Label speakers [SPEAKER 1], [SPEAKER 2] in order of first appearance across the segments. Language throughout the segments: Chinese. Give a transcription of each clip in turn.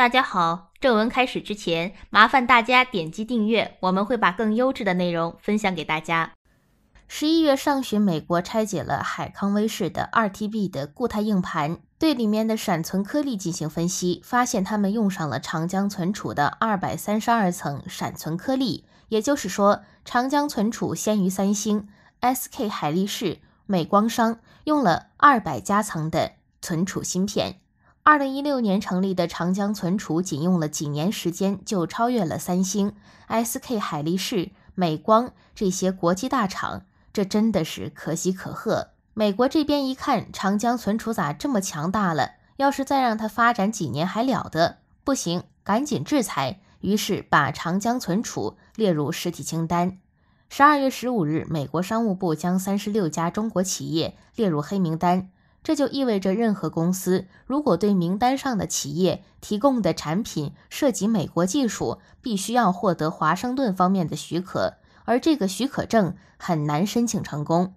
[SPEAKER 1] 大家好，正文开始之前，麻烦大家点击订阅，我们会把更优质的内容分享给大家。十一月上旬，美国拆解了海康威视的 2TB 的固态硬盘，对里面的闪存颗粒进行分析，发现他们用上了长江存储的二百三十二层闪存颗粒，也就是说，长江存储先于三星、SK 海力士、美光商用了二百加层的存储芯片。二零一六年成立的长江存储，仅用了几年时间就超越了三星、SK 海力士、美光这些国际大厂，这真的是可喜可贺。美国这边一看长江存储咋这么强大了，要是再让它发展几年还了得？不行，赶紧制裁！于是把长江存储列入实体清单。十二月十五日，美国商务部将三十六家中国企业列入黑名单。这就意味着，任何公司如果对名单上的企业提供的产品涉及美国技术，必须要获得华盛顿方面的许可，而这个许可证很难申请成功。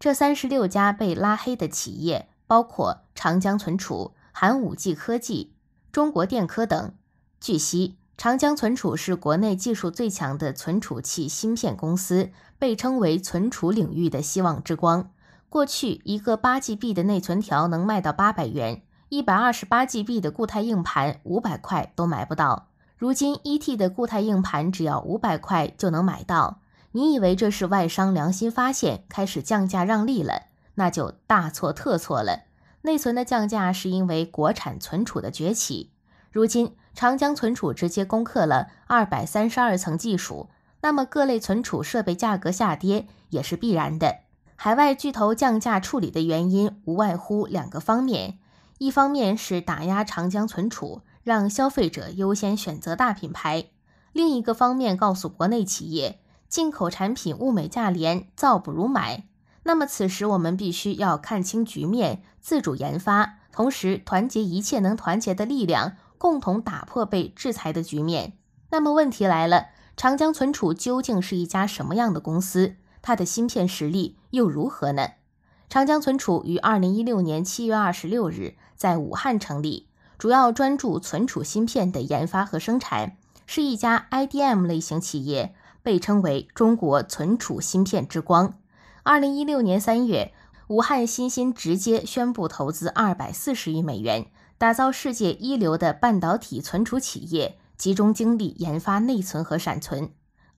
[SPEAKER 1] 这三十六家被拉黑的企业包括长江存储、寒武纪科技、中国电科等。据悉，长江存储是国内技术最强的存储器芯片公司，被称为存储领域的希望之光。过去一个八 G B 的内存条能卖到八百元，一百二十八 G B 的固态硬盘五百块都买不到。如今一 T 的固态硬盘只要五百块就能买到。你以为这是外商良心发现，开始降价让利了？那就大错特错了。内存的降价是因为国产存储的崛起。如今长江存储直接攻克了二百三十二层技术，那么各类存储设备价格下跌也是必然的。海外巨头降价处理的原因无外乎两个方面，一方面是打压长江存储，让消费者优先选择大品牌；另一个方面告诉国内企业，进口产品物美价廉，造不如买。那么此时我们必须要看清局面，自主研发，同时团结一切能团结的力量，共同打破被制裁的局面。那么问题来了，长江存储究竟是一家什么样的公司？它的芯片实力？又如何呢？长江存储于二零一六年七月二十六日在武汉成立，主要专注存储芯片的研发和生产，是一家 IDM 类型企业，被称为中国存储芯片之光。二零一六年三月，武汉新芯直接宣布投资二百四十亿美元，打造世界一流的半导体存储企业，集中精力研发内存和闪存。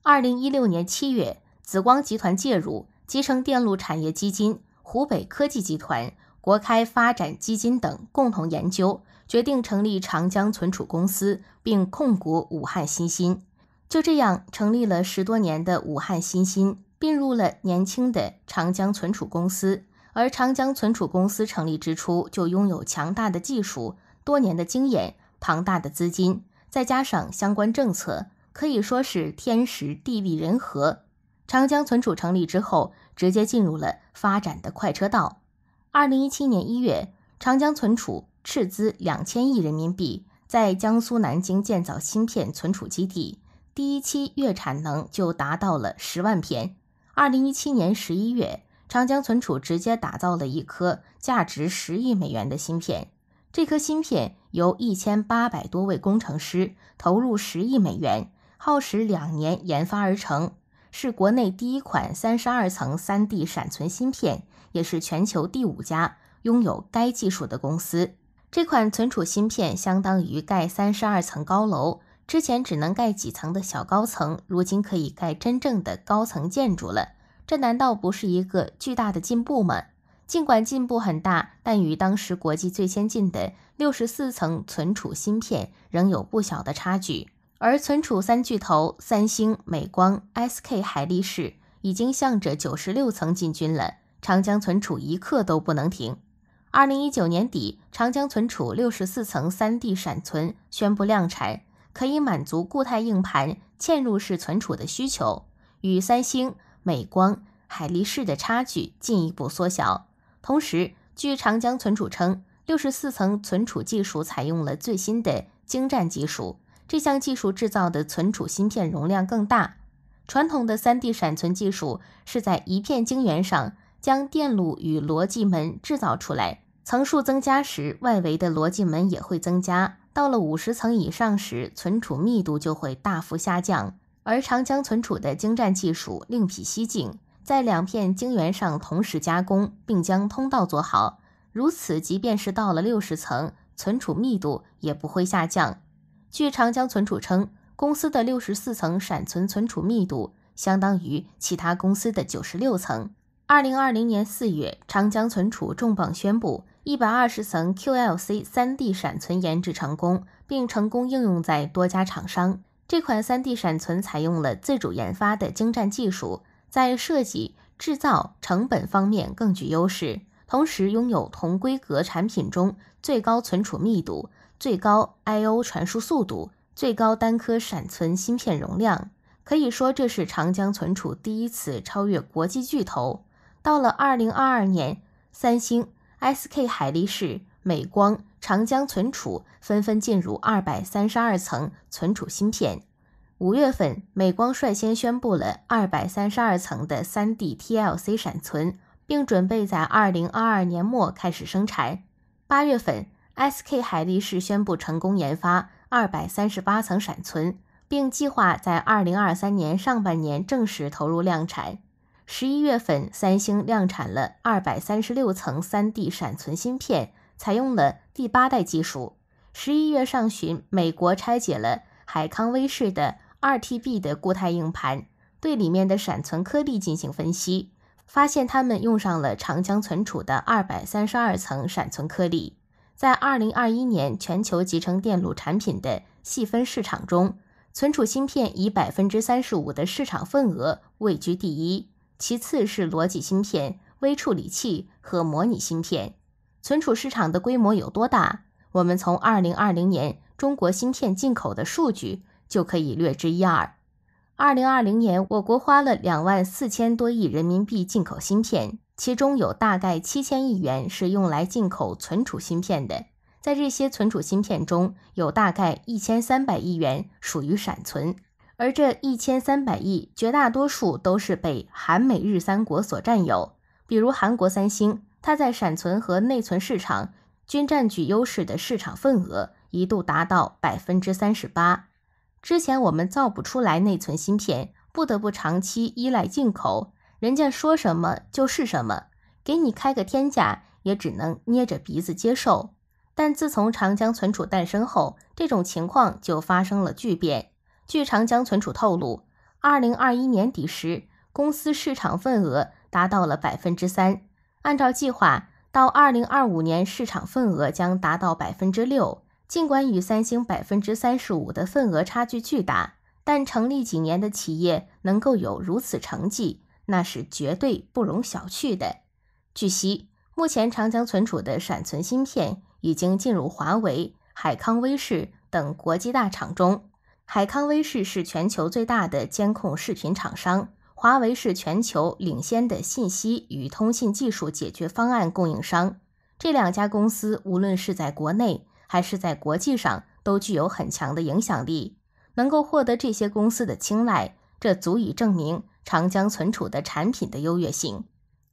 [SPEAKER 1] 二零一六年七月，紫光集团介入。集成电路产业基金、湖北科技集团、国开发展基金等共同研究，决定成立长江存储公司，并控股武汉新芯。就这样，成立了十多年的武汉新芯并入了年轻的长江存储公司。而长江存储公司成立之初就拥有强大的技术、多年的经验、庞大的资金，再加上相关政策，可以说是天时地利人和。长江存储成立之后，直接进入了发展的快车道。二零一七年一月，长江存储斥资两千亿人民币，在江苏南京建造芯片存储基地，第一期月产能就达到了十万片。二零一七年十一月，长江存储直接打造了一颗价值十亿美元的芯片，这颗芯片由一千八百多位工程师投入十亿美元，耗时两年研发而成。是国内第一款三十二层三 D 闪存芯片，也是全球第五家拥有该技术的公司。这款存储芯片相当于盖三十二层高楼，之前只能盖几层的小高层，如今可以盖真正的高层建筑了。这难道不是一个巨大的进步吗？尽管进步很大，但与当时国际最先进的六十四层存储芯片仍有不小的差距。而存储三巨头三星、美光、SK 海力士已经向着九十六层进军了。长江存储一刻都不能停。二零一九年底，长江存储六十四层三 D 闪存宣布量产，可以满足固态硬盘嵌入式存储的需求，与三星、美光、海力士的差距进一步缩小。同时，据长江存储称，六十四层存储技术采用了最新的精湛技术。这项技术制造的存储芯片容量更大。传统的三 D 闪存技术是在一片晶圆上将电路与逻辑门制造出来，层数增加时，外围的逻辑门也会增加。到了五十层以上时，存储密度就会大幅下降。而长江存储的精湛技术另辟蹊径，在两片晶圆上同时加工，并将通道做好，如此，即便是到了六十层，存储密度也不会下降。据长江存储称，公司的六十四层闪存存储密度相当于其他公司的九十六层。二零二零年四月，长江存储重磅宣布，一百二十层 QLC 三 D 闪存研制成功，并成功应用在多家厂商。这款三 D 闪存采用了自主研发的精湛技术，在设计、制造成本方面更具优势，同时拥有同规格产品中最高存储密度。最高 I/O 传输速度，最高单颗闪存芯片容量，可以说这是长江存储第一次超越国际巨头。到了2022年，三星、SK 海力士、美光、长江存储纷纷进入232层存储芯片。五月份，美光率先宣布了232层的 3D TLC 闪存，并准备在2022年末开始生产。八月份。SK 海力士宣布成功研发二百三十八层闪存，并计划在二零二三年上半年正式投入量产。十一月份，三星量产了二百三十六层三 D 闪存芯片，采用了第八代技术。十一月上旬，美国拆解了海康威视的二 TB 的固态硬盘，对里面的闪存颗粒进行分析，发现他们用上了长江存储的二百三十二层闪存颗粒。在二零二一年全球集成电路产品的细分市场中，存储芯片以百分之三十五的市场份额位居第一，其次是逻辑芯片、微处理器和模拟芯片。存储市场的规模有多大？我们从二零二零年中国芯片进口的数据就可以略知一二。二零二零年，我国花了两万四千多亿人民币进口芯片。其中有大概七千亿元是用来进口存储芯片的，在这些存储芯片中有大概一千三百亿元属于闪存，而这一千三百亿绝大多数都是被韩美日三国所占有。比如韩国三星，它在闪存和内存市场均占据优势的市场份额一度达到百分之三十八。之前我们造不出来内存芯片，不得不长期依赖进口。人家说什么就是什么，给你开个天价也只能捏着鼻子接受。但自从长江存储诞生后，这种情况就发生了巨变。据长江存储透露，二零二一年底时，公司市场份额达到了百分之三。按照计划，到二零二五年，市场份额将达到百分之六。尽管与三星百分之三十五的份额差距巨大，但成立几年的企业能够有如此成绩。那是绝对不容小觑的。据悉，目前长江存储的闪存芯片已经进入华为、海康威视等国际大厂中。海康威视是全球最大的监控视频厂商，华为是全球领先的信息与通信技术解决方案供应商。这两家公司无论是在国内还是在国际上，都具有很强的影响力。能够获得这些公司的青睐，这足以证明。长江存储的产品的优越性，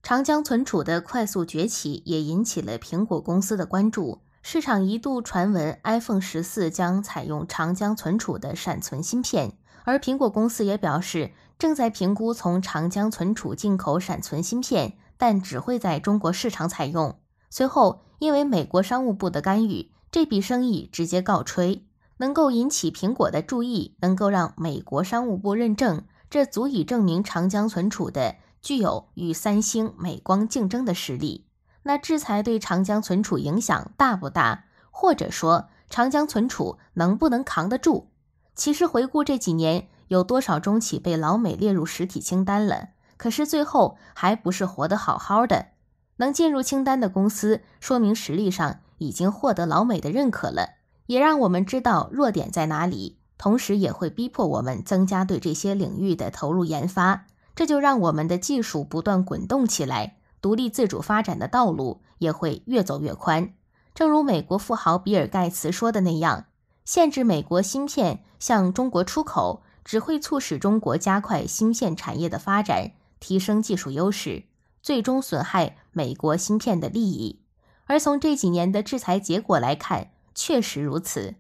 [SPEAKER 1] 长江存储的快速崛起也引起了苹果公司的关注。市场一度传闻 iPhone 十四将采用长江存储的闪存芯片，而苹果公司也表示正在评估从长江存储进口闪存芯片，但只会在中国市场采用。随后，因为美国商务部的干预，这笔生意直接告吹。能够引起苹果的注意，能够让美国商务部认证。这足以证明长江存储的具有与三星、美光竞争的实力。那制裁对长江存储影响大不大？或者说长江存储能不能扛得住？其实回顾这几年，有多少中企被老美列入实体清单了？可是最后还不是活得好好的？能进入清单的公司，说明实力上已经获得老美的认可了，也让我们知道弱点在哪里。同时也会逼迫我们增加对这些领域的投入研发，这就让我们的技术不断滚动起来，独立自主发展的道路也会越走越宽。正如美国富豪比尔·盖茨说的那样：“限制美国芯片向中国出口，只会促使中国加快芯片产业的发展，提升技术优势，最终损害美国芯片的利益。”而从这几年的制裁结果来看，确实如此。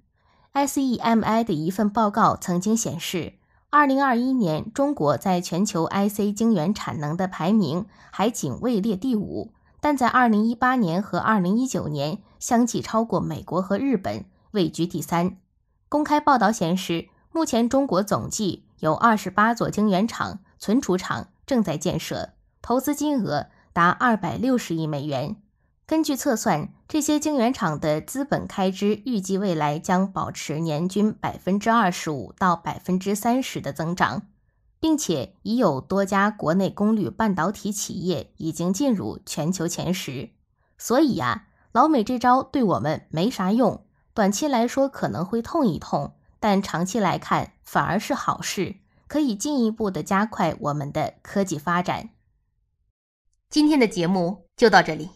[SPEAKER 1] SEMI 的一份报告曾经显示，二零二一年中国在全球 IC 晶圆产能的排名还仅位列第五，但在二零一八年和二零一九年，相继超过美国和日本，位居第三。公开报道显示，目前中国总计有二十八座晶圆厂、存储厂正在建设，投资金额达二百六十亿美元。根据测算，这些晶圆厂的资本开支预计未来将保持年均百分之二十五到百分之三十的增长，并且已有多家国内功率半导体企业已经进入全球前十。所以呀，老美这招对我们没啥用，短期来说可能会痛一痛，但长期来看反而是好事，可以进一步的加快我们的科技发展。今天的节目就到这里。